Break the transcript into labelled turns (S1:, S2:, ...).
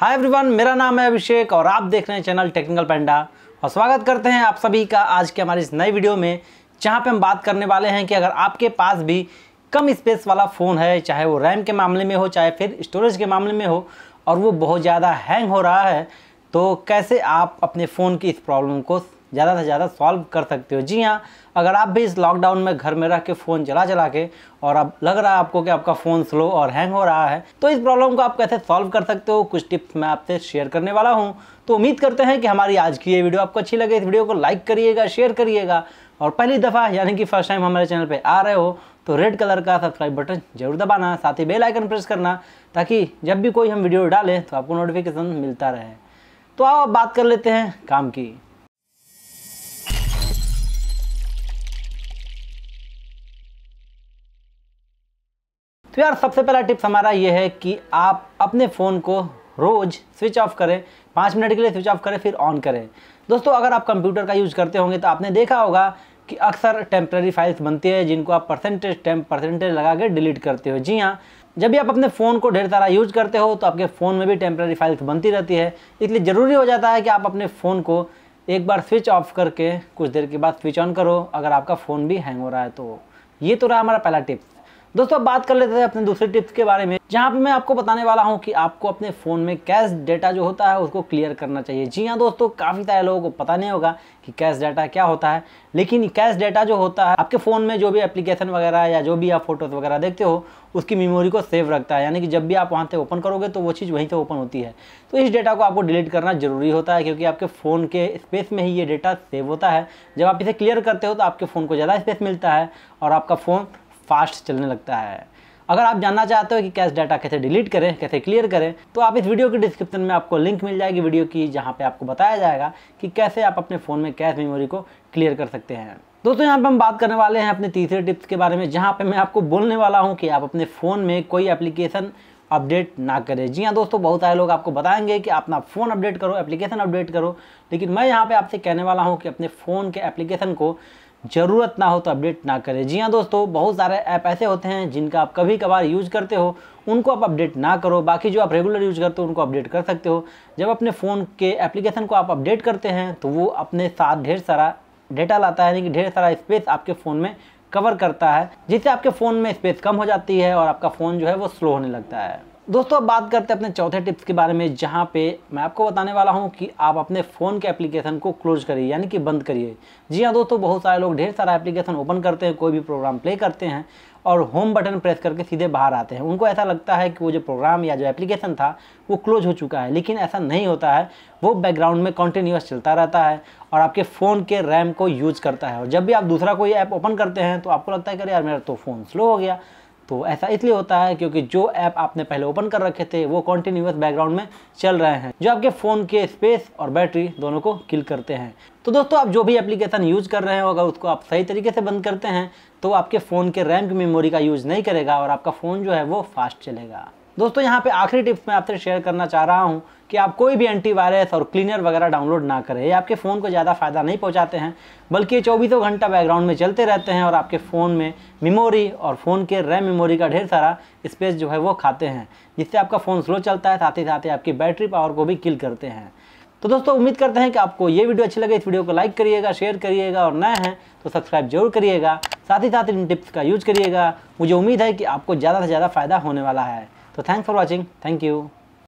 S1: Hi everyone मेरा नाम है अभिषेक और आप देख रहे हैं चैनल टेक्निकल पेंडा और स्वागत करते हैं आप सभी का आज के हमारे इस नए वीडियो में जहाँ पे हम बात करने वाले हैं कि अगर आपके पास भी कम स्पेस वाला फ़ोन है चाहे वो रैम के मामले में हो चाहे फिर स्टोरेज के मामले में हो और वो बहुत ज़्यादा हैंग हो रहा है तो कैसे आप अपने फ़ोन की इस प्रॉब्लम को ज़्यादा से ज़्यादा सॉल्व कर सकते हो जी हाँ अगर आप भी इस लॉकडाउन में घर में रह के फ़ोन चला चला के और अब लग रहा है आपको कि आपका फ़ोन स्लो और हैंग हो रहा है तो इस प्रॉब्लम को आप कैसे सॉल्व कर सकते हो कुछ टिप्स मैं आपसे शेयर करने वाला हूँ तो उम्मीद करते हैं कि हमारी आज की ये वीडियो आपको अच्छी लगे इस वीडियो को लाइक करिएगा शेयर करिएगा और पहली दफ़ा यानी कि फर्स्ट टाइम हमारे चैनल पर आ रहे हो तो रेड कलर का सब्सक्राइब बटन जरूर दबाना साथ ही बेल आइकन प्रेस करना ताकि जब भी कोई हम वीडियो डालें तो आपको नोटिफिकेशन मिलता रहे तो आओ बात कर लेते हैं काम की तो यार सबसे पहला टिप्स हमारा ये है कि आप अपने फ़ोन को रोज़ स्विच ऑफ करें पाँच मिनट के लिए स्विच ऑफ करें फिर ऑन करें दोस्तों अगर आप कंप्यूटर का यूज़ करते होंगे तो आपने देखा होगा कि अक्सर टेम्प्रेरी फाइल्स बनती है जिनको आप परसेंटेज टेम परसेंटेज लगा के डिलीट करते हो जी हाँ जब भी आप अपने फ़ोन को ढेर सारा यूज करते हो तो आपके फ़ोन में भी टेम्प्रेरी फाइल्स बनती रहती है इसलिए ज़रूरी हो जाता है कि आप अपने फ़ोन को एक बार स्विच ऑफ करके कुछ देर के बाद स्विच ऑन करो अगर आपका फ़ोन भी हैंग हो रहा है तो ये तो रहा हमारा पहला टिप्स दोस्तों अब बात कर लेते हैं अपने दूसरे टिप्स के बारे में जहाँ पे मैं आपको बताने वाला हूँ कि आपको अपने फ़ोन में कैश डेटा जो होता है उसको क्लियर करना चाहिए जी हाँ दोस्तों काफ़ी सारे लोगों को पता नहीं होगा कि कैश डाटा क्या होता है लेकिन कैश डाटा जो होता है आपके फ़ोन में जो भी एप्लीकेशन वगैरह या जो भी आप फोटोज़ वगैरह देखते हो उसकी मेमोरी को सेव रखता है यानी कि जब भी आप वहाँ से ओपन करोगे तो वो चीज़ वहीं से ओपन होती है तो इस डेटा को आपको डिलीट करना ज़रूरी होता है क्योंकि आपके फ़ोन के स्पेस में ही ये डेटा सेव होता है जब आप इसे क्लियर करते हो तो आपके फ़ोन को ज़्यादा स्पेस मिलता है और आपका फ़ोन फास्ट चलने लगता है अगर आप जानना चाहते हो कि कैश डाटा कैसे डिलीट करें कैसे क्लियर करें तो आप इस वीडियो के डिस्क्रिप्शन में आपको लिंक मिल जाएगी वीडियो की जहाँ पे आपको बताया जाएगा कि कैसे आप अपने फ़ोन में कैश मेमोरी को क्लियर कर सकते हैं दोस्तों यहाँ पे हम बात करने वाले हैं अपने तीसरे टिप्स के बारे में जहाँ पे मैं आपको बोलने वाला हूँ कि आप अपने फ़ोन में कोई एप्लीकेशन अपडेट ना करें जी हाँ दोस्तों बहुत सारे लोग आपको बताएंगे कि अपना फ़ोन अपडेट करो एप्लीकेशन अपडेट करो लेकिन मैं यहाँ पे आपसे कहने वाला हूँ कि अपने फ़ोन के एप्लीकेशन को ज़रूरत ना हो तो अपडेट ना करें जी हाँ दोस्तों बहुत सारे ऐप ऐसे होते हैं जिनका आप कभी कभार यूज़ करते हो उनको आप अपडेट ना करो बाकी जो आप रेगुलर यूज़ करते हो उनको अपडेट कर सकते हो जब अपने फ़ोन के एप्लीकेशन को आप अपडेट करते हैं तो वो अपने साथ ढेर सारा डेटा लाता है यानी कि ढेर सारा स्पेस आपके फ़ोन में कवर करता है जिससे आपके फ़ोन में स्पेस कम हो जाती है और आपका फ़ोन जो है वो स्लो होने लगता है दोस्तों अब बात करते हैं अपने चौथे टिप्स के बारे में जहाँ पे मैं आपको बताने वाला हूँ कि आप अपने फ़ोन के एप्लीकेशन को क्लोज करिए यानी कि बंद करिए जी हाँ दोस्तों बहुत सारे लोग ढेर सारा एप्लीकेशन ओपन करते हैं कोई भी प्रोग्राम प्ले करते हैं और होम बटन प्रेस करके सीधे बाहर आते हैं उनको ऐसा लगता है कि वो जो प्रोग्राम या जो एप्लीकेशन था वो क्लोज हो चुका है लेकिन ऐसा नहीं होता है वो बैकग्राउंड में कंटिन्यूस चलता रहता है और आपके फ़ोन के रैम को यूज़ करता है और जब भी आप दूसरा कोई ऐप ओपन करते हैं तो आपको लगता है कि यार मेरा तो फ़ोन स्लो हो गया तो ऐसा इसलिए होता है क्योंकि जो ऐप आपने पहले ओपन कर रखे थे वो कॉन्टिन्यूस बैकग्राउंड में चल रहे हैं जो आपके फ़ोन के स्पेस और बैटरी दोनों को किल करते हैं तो दोस्तों आप जो भी एप्लीकेशन यूज़ कर रहे हो अगर उसको आप सही तरीके से बंद करते हैं तो आपके फ़ोन के रैम की मेमोरी का यूज़ नहीं करेगा और आपका फ़ोन जो है वो फास्ट चलेगा दोस्तों यहाँ पे आखिरी टिप्स मैं आपसे शेयर करना चाह रहा हूँ कि आप कोई भी एंटीवायरस और क्लीनर वगैरह डाउनलोड ना करें ये आपके फ़ोन को ज़्यादा फ़ायदा नहीं पहुँचाते हैं बल्कि ये चौबीसों घंटा बैकग्राउंड में चलते रहते हैं और आपके फ़ोन में मेमोरी और फ़ोन के रैम मेमोरी का ढेर सारा स्पेस जो है वो खाते हैं जिससे आपका फ़ोन स्लो चलता है साथ ही साथ ही आपकी बैटरी पावर को भी किल करते हैं तो दोस्तों उम्मीद करते हैं कि आपको ये वीडियो अच्छी लगे इस वीडियो को लाइक करिएगा शेयर करिएगा और नए हैं तो सब्सक्राइब जरूर करिएगा साथ ही साथ इन टिप्स का यूज करिएगा मुझे उम्मीद है कि आपको ज़्यादा से ज़्यादा फ़ायदा होने वाला है So thanks for watching. Thank you.